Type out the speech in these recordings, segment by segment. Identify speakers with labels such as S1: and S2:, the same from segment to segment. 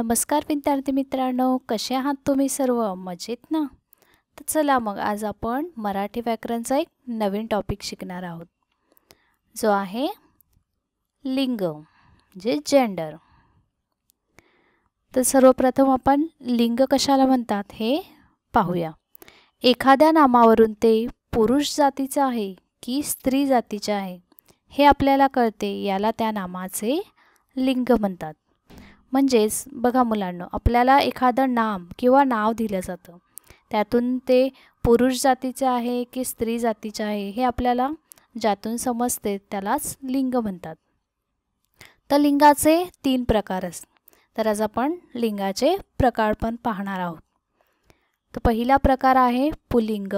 S1: नमस्कार विद्यार्थी मित्रांनो कसे आहात तुम्ही सर्व मजेत ना तर चला मग आज आपण मराठी व्याकरणचा एक नवीन टॉपिक शिकणार आहोत जो आहे लिंग म्हणजे जेंडर तर सर्वप्रथम आपण लिंग कशाला म्हणतात हे पाहूया एखाद्या नामावरून ते पुरुष जातीचं आहे की स्त्री जातीचे आहे हे आपल्याला कळते याला त्या नामाचे लिंग म्हणतात म्हणजेच बघा मुलांना आपल्याला एखादं नाम किंवा नाव दिलं जातं त्यातून ते पुरुष जातीचं आहे की स्त्री जातीचं आहे हे आपल्याला ज्यातून समजते त्यालाच लिंग म्हणतात तर लिंगाचे तीन प्रकार असतात तर आज आपण लिंगाचे प्रकार पण पाहणार आहोत तर पहिला प्रकार आहे पुलिंग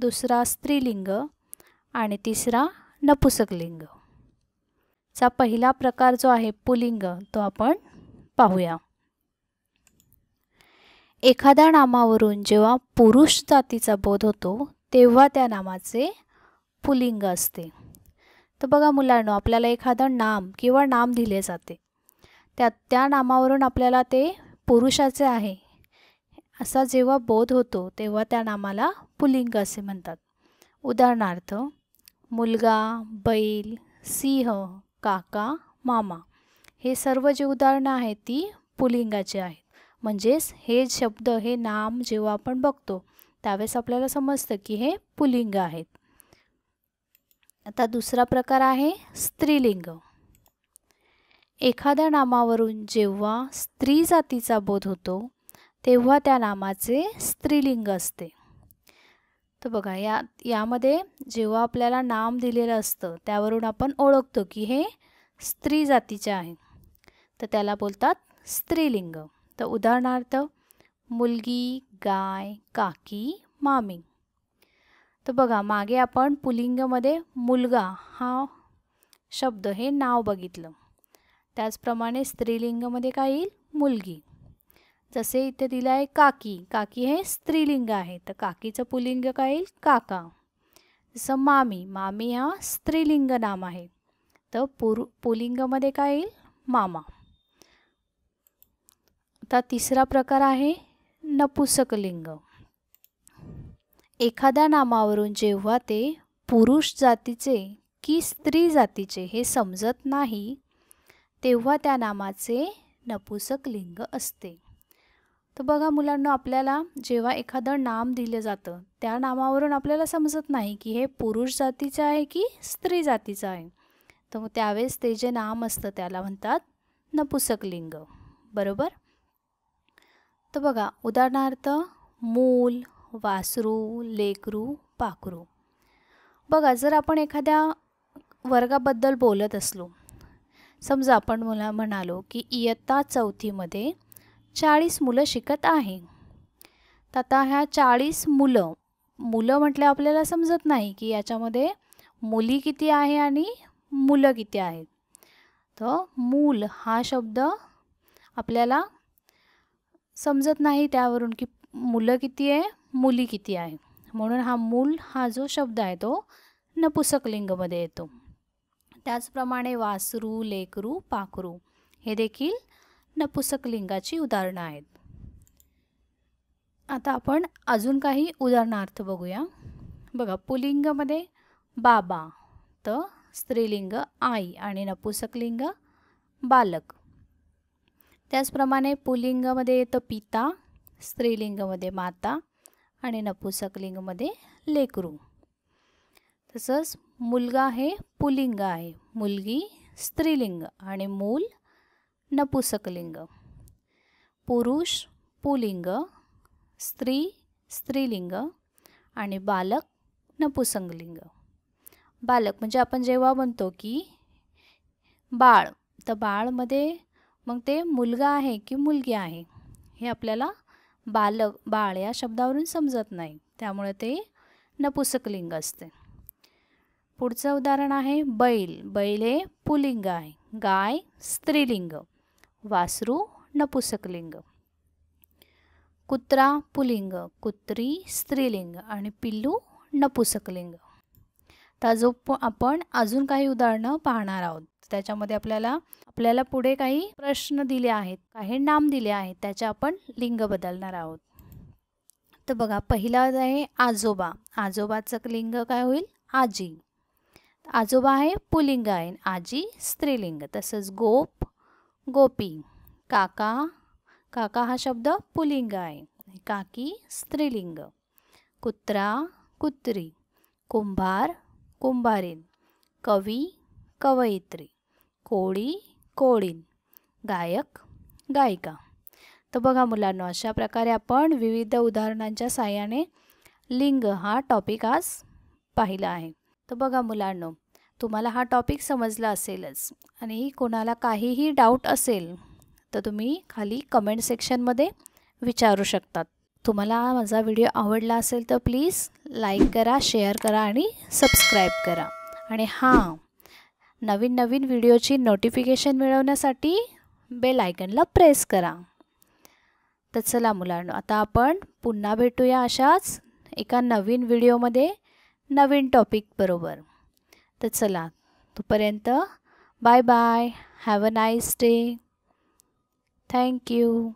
S1: दुसरा स्त्रीलिंग आणि तिसरा नपुसकलिंग चा पहिला प्रकार जो आहे पुलिंग तो आपण पाहूया एखाद्या नामावरून जेव्हा पुरुष जातीचा बोध होतो तेव्हा त्या नामाचे पुलिंग असते तर बघा मुलांनो आपल्याला एखादं नाम किंवा नाम दिले जाते त्या त्या नामावरून आपल्याला ते पुरुषाचे आहे असा जेव्हा बोध होतो तेव्हा त्या नामाला पुलिंग असे म्हणतात उदाहरणार्थ मुलगा बैल सिंह काका मामा हे सर्व जे उदाहरणं आहेत ती पुलिंगाची आहेत म्हणजेच हे शब्द हे नाम जेव्हा आपण बघतो त्यावेळेस आपल्याला समजतं की हे पुलिंग आहेत आता दुसरा प्रकार आहे स्त्रीलिंग एखाद्या नामावरून जेव्हा स्त्री जातीचा बोध होतो तेव्हा त्या नामाचे स्त्रीलिंग असते तर बघा या यामध्ये जेव्हा आपल्याला नाम दिलेलं असतं त्यावरून आपण ओळखतो की हे स्त्री जातीचे आहे तर त्याला बोलतात स्त्रीलिंग तर उदाहरणार्थ मुलगी गाय काकी मामी तर बघा मागे आपण पुलिंगमध्ये मुलगा हा शब्द हे नाव बघितलं त्याचप्रमाणे स्त्रीलिंगमध्ये काय येईल मुलगी जसे इथे दिलं आहे काकी काकी हे स्त्रीलिंग आहे तर काकीचं पुलिंग काय येईल काका जसं मामी मामी हा स्त्रीलिंग नाम आहे तर पुरु पुलिंगमध्ये काय येईल मामा आता तिसरा प्रकार आहे नपुसकलिंग एखाद्या नामावरून जेव्हा ते पुरुष जातीचे की स्त्री जातीचे हे समजत नाही तेव्हा त्या नामाचे नपुसक लिंग असते तर बघा मुलांना आपल्याला जेव्हा एखादं नाम दिलं जातं त्या नामावरून आपल्याला समजत नाही की हे पुरुष जातीचं आहे की स्त्री जातीचं आहे तर त्यावेळेस ते जे नाम असतं त्याला म्हणतात नपुसकलिंग बरोबर तर बघा उदाहरणार्थ मूल वासरू लेकरू पाखरू बघा जर आपण एखाद्या वर्गाबद्दल बोलत असलो समजा आपण मुला म्हणालो की इयत्ता चौथीमध्ये चाळीस मुलं शिकत आहे तर आता ह्या चाळीस मुलं मुलं म्हटल्या आपल्याला समजत नाही की याच्यामध्ये मुली किती आहे आणि मुलं किती आहेत तर मूल हा शब्द आपल्याला समजत नाही त्यावरून की मुलं किती आहे मुली किती आहे म्हणून हा मूल हा जो शब्द आहे तो नपुसकलिंगमध्ये येतो त्याचप्रमाणे वासरू लेकरू पाखरू हे देखील नपुसकलिंगाची उदाहरणं आहेत आता आपण अजून काही उदाहरणार्थ बघूया बघा पुलिंगमध्ये बाबा तर स्त्रीलिंग आई आणि नपुसकलिंग बालक त्याचप्रमाणे पुलिंगमध्ये येतं पिता स्त्रीलिंगमध्ये माता आणि नपुसकलिंगमध्ये लेकरू तसंच मुलगा हे पुलिंग आहे मुलगी स्त्रीलिंग आणि मूल नपुसकलिंग पुरुष पुलिंग स्त्री स्त्रीलिंग आणि बालक नपुसंगलिंग बालक म्हणजे आपण जेव्हा म्हणतो की बाळ तर बाळमध्ये मग ते मुलगा आहे की मुलगी आहे हे आपल्याला बालक बाळ या शब्दावरून समजत नाही त्यामुळे ते नपुसकलिंग असते पुढचं उदाहरण आहे बैल बैल हे पुलिंग आहे गाय स्त्रीलिंग वासरू नपुसकलिंग कुत्रा पुलिंग कुत्री स्त्रीलिंग आणि पिल्लू नपुसकलिंग जो आपण अजून काही उदाहरणं पाहणार आहोत त्याच्यामध्ये आपल्याला आपल्याला पुढे काही प्रश्न दिले आहेत काही नाम दिले आहेत त्याचे आपण लिंग बदलणार आहोत तर बघा पहिला आहे आजोबा आजोबाचं लिंग काय होईल आजी आजोबा आहे पुलिंग आहे आजी स्त्रीलिंग तसंच गोप गोपी काका काका हा शब्द पुलिंग आहे काकी स्त्रीलिंग कुत्रा कुत्री कुंभार कुंभारीन कवी कवयित्री कोळी कोळीन गायक गायिका तर बघा मुलांनो अशा प्रकारे आपण विविध उदाहरणांच्या साह्याने लिंग हा टॉपिक आज पाहिला आहे तर बघा मुलांनो तुम्हाला हा टॉपिक समजला असेलच आणि कोणाला काहीही डाऊट असेल तर तुम्ही खाली कमेंट सेक्शनमध्ये विचारू शकतात तुम्हाला माझा व्हिडिओ आवडला असेल तर प्लीज लाईक करा शेअर करा आणि सबस्क्राईब करा आणि हां नवीन नवीन व्हिडिओची नोटिफिकेशन मिळवण्यासाठी बेल आयकनला प्रेस करा तर चला मुलांनो आता आपण पुन्हा भेटूया अशाच एका नवीन व्हिडिओमध्ये नवीन टॉपिक बरोबर तर चला तोपर्यंत bye bye have a nice day thank you